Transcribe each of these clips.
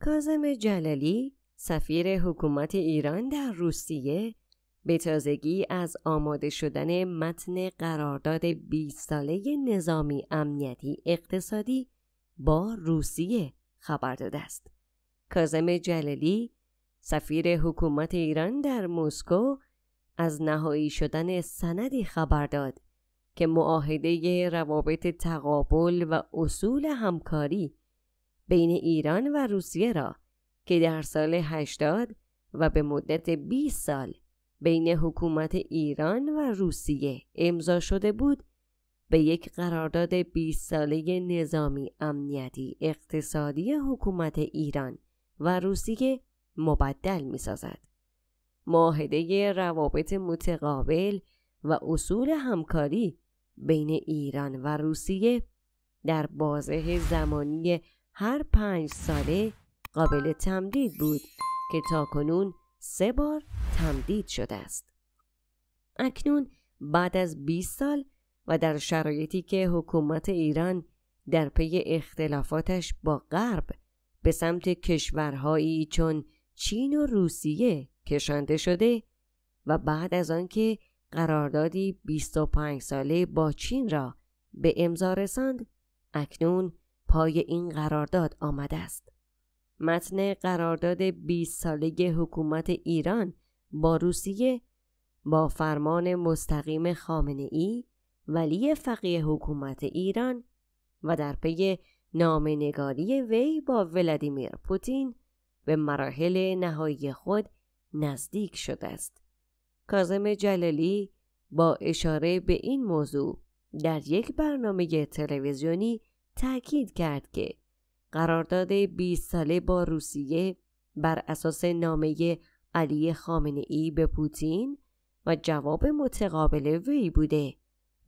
کازم جلالی سفیر حکومت ایران در روسیه به تازگی از آماده شدن متن قرارداد 20 ساله نظامی امنیتی اقتصادی با روسیه خبر داده است. کازم جلالی سفیر حکومت ایران در مسکو از نهایی شدن سندی خبر داد که معاهده روابط تقابل و اصول همکاری بین ایران و روسیه را که در سال 80 و به مدت 20 سال بین حکومت ایران و روسیه امضا شده بود به یک قرارداد 20 ساله نظامی امنیتی اقتصادی حکومت ایران و روسیه مبدل می سازد. معاهده روابط متقابل و اصول همکاری بین ایران و روسیه در بازه زمانی هر پنج ساله قابل تمدید بود که تا کنون سه بار تمدید شده است. اکنون بعد از 20 سال و در شرایطی که حکومت ایران در پی اختلافاتش با غرب به سمت کشورهایی چون چین و روسیه کشانده شده و بعد از آنکه قراردادی 25 ساله با چین را به امضا رساند اکنون پای این قرارداد آمده است. متن قرارداد 20 ساله حکومت ایران با روسیه با فرمان مستقیم خامنه ای ولی فقیه حکومت ایران و در پی نامنگاری وی با ولادیمیر پوتین به مراحل نهایی خود نزدیک شده است. کازم جلالی با اشاره به این موضوع در یک برنامه تلویزیونی تأکید کرد که قرارداد 20 ساله با روسیه بر اساس نامه علی خامنه ای به پوتین و جواب متقابل وی بوده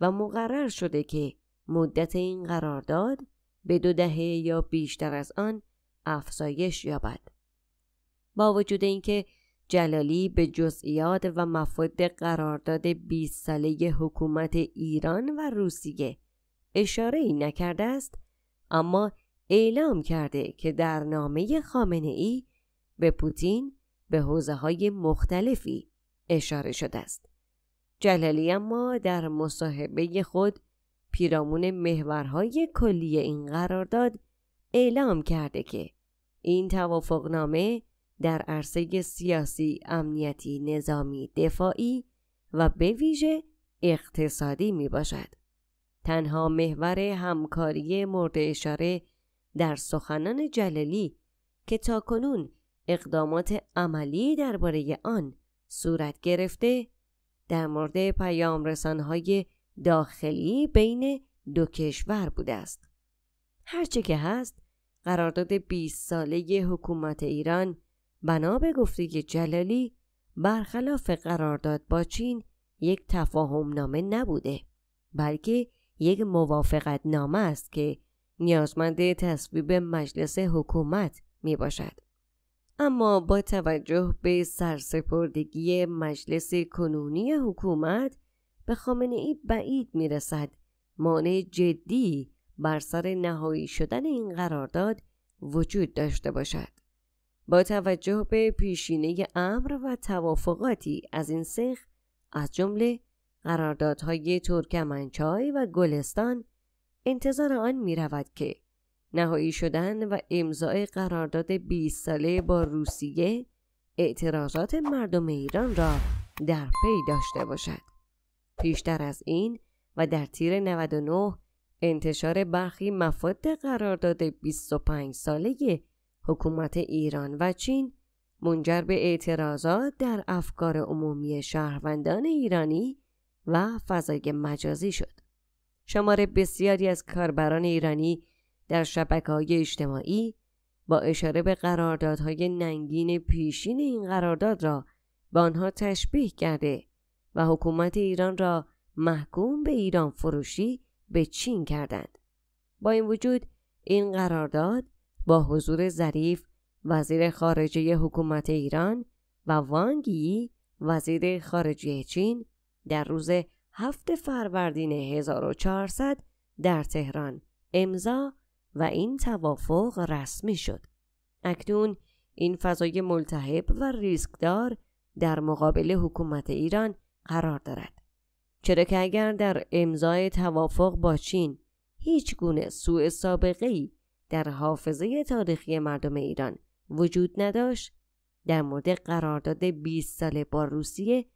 و مقرر شده که مدت این قرارداد به دو دهه یا بیشتر از آن افزایش یابد. با وجود اینکه جلالی به جزئیات و مفاد قرارداد 20 ساله حکومت ایران و روسیه اشاره ای نکرده است اما اعلام کرده که در نامه خامنه ای به پوتین به حوزه های مختلفی اشاره شده است. جلالی اما در مصاحبه خود پیرامون محورهای کلی این قرارداد اعلام کرده که این توافقنامه در عرصه سیاسی، امنیتی، نظامی، دفاعی و به ویژه اقتصادی می باشد. تنها محور همکاری مورد اشاره در سخنان جلالی که تاکنون اقدامات عملی درباره آن صورت گرفته در مورد پیام رسانهای داخلی بین دو کشور بوده است. هرچه که هست قرارداد 20 ساله حکومت ایران بنا به گفته جلالی برخلاف قرارداد با چین یک تفاهم نامه نبوده بلکه یک موافقت نامه است که نیازمند تصویب مجلس حکومت می باشد. اما با توجه به سرسپردگی مجلس کنونی حکومت به خامنه ای بعید می رسد مانع جدی بر سر نهایی شدن این قرارداد وجود داشته باشد. با توجه به پیشینه امر و توافقاتی از این سخ از جمله قراردادهای ترکمنچای و گلستان انتظار آن می رود که نهایی شدن و امضای قرارداد 20 ساله با روسیه اعتراضات مردم ایران را در پی داشته باشد. پیشتر از این و در تیر 99 انتشار برخی مفاد قرارداد 25 ساله حکومت ایران و چین منجر به اعتراضات در افکار عمومی شهروندان ایرانی و فضای مجازی شد. شماره بسیاری از کاربران ایرانی در شبکه های اجتماعی با اشاره به قراردادهای ننگین پیشین این قرارداد را به آنها تشبیه کرده و حکومت ایران را محکوم به ایران فروشی به چین کردند. با این وجود این قرارداد با حضور ظریف وزیر خارجه حکومت ایران و وانگی وزیر خارجه چین در روز هفت فروردین 1400 در تهران امضا و این توافق رسمی شد. اکنون این فضای ملتهب و ریسکدار در مقابل حکومت ایران قرار دارد. چرا که اگر در امضای توافق با چین هیچ گونه سوء سابقه ای در حافظه تاریخی مردم ایران وجود نداشت در مورد قرارداد 20 ساله با روسیه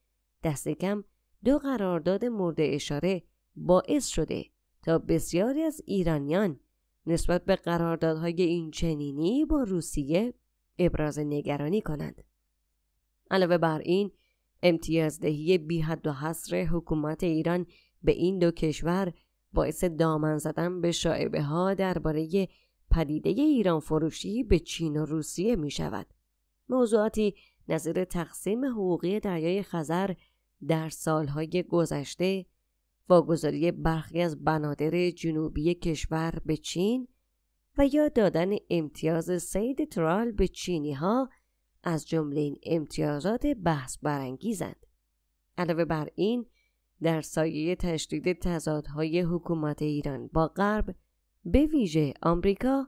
دست کم دو قرارداد مورد اشاره باعث شده تا بسیاری از ایرانیان نسبت به قراردادهای این چنینی با روسیه ابراز نگرانی کنند. علاوه بر این امتیازدهی بی حد و حصر حکومت ایران به این دو کشور باعث دامن زدن به شاعبه ها درباره پدیده ایران فروشی به چین و روسیه می شود. موضوعاتی نظیر تقسیم حقوقی دریای خزر در سالهای گذشته واگذاری برخی از بنادر جنوبی کشور به چین و یا دادن امتیاز سید ترال به چینی ها از جمله این امتیازات بحث برانگیزند. علاوه بر این در سایه تشدید تضادهای حکومت ایران با غرب به ویژه آمریکا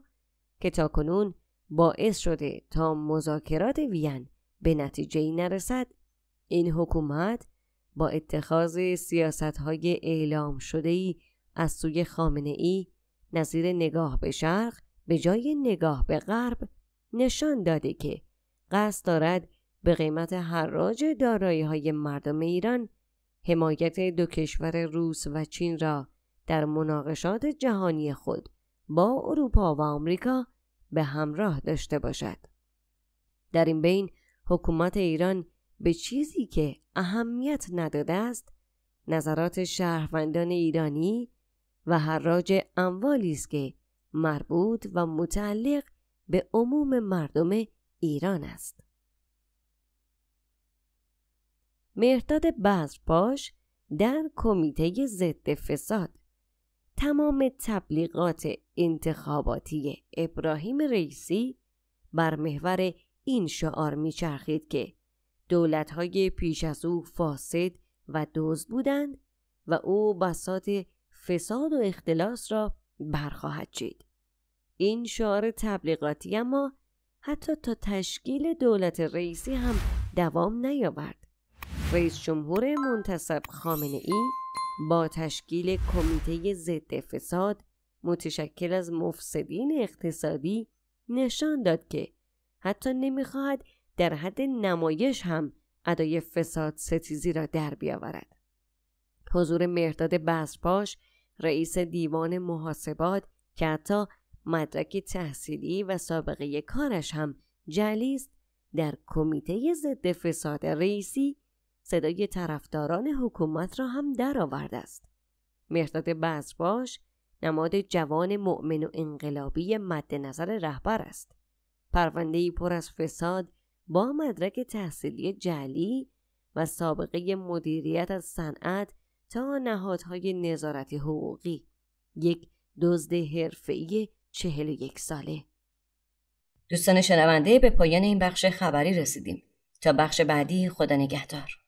که تاکنون باعث شده تا مذاکرات وین به نتیجه نرسد این حکومت با اتخاذ سیاست های اعلام شده ای از سوی خامنه ای نظیر نگاه به شرق به جای نگاه به غرب نشان داده که قصد دارد به قیمت حراج دارایی های مردم ایران حمایت دو کشور روس و چین را در مناقشات جهانی خود با اروپا و آمریکا به همراه داشته باشد. در این بین حکومت ایران به چیزی که اهمیت نداده است نظرات شهروندان ایرانی و حراج اموالی است که مربوط و متعلق به عموم مردم ایران است مرداد بذرپاش در کمیته ضد فساد تمام تبلیغات انتخاباتی ابراهیم رئیسی بر محور این شعار میچرخید که های پیش از او فاسد و دزد بودند و او بسات فساد و اختلاس را برخواهد چید. این شعار تبلیغاتی اما حتی تا تشکیل دولت رئیسی هم دوام نیاورد. رئیس جمهور منتصب خامنه ای با تشکیل کمیته ضد فساد متشکل از مفسدین اقتصادی نشان داد که حتی نمیخواهد در حد نمایش هم ادای فساد ستیزی را در بیاورد. حضور مرداد بسپاش رئیس دیوان محاسبات که حتی مدرک تحصیلی و سابقه کارش هم جلی است در کمیته ضد فساد رئیسی صدای طرفداران حکومت را هم درآورده است مرداد بسپاش نماد جوان مؤمن و انقلابی مد نظر رهبر است پرونده ای پر از فساد با مدرک تحصیلی جلی و سابقه مدیریت از صنعت تا نهادهای نظارتی حقوقی یک دزد حرفه‌ای 41 ساله دوستان شنونده به پایان این بخش خبری رسیدیم تا بخش بعدی خدا نگهدار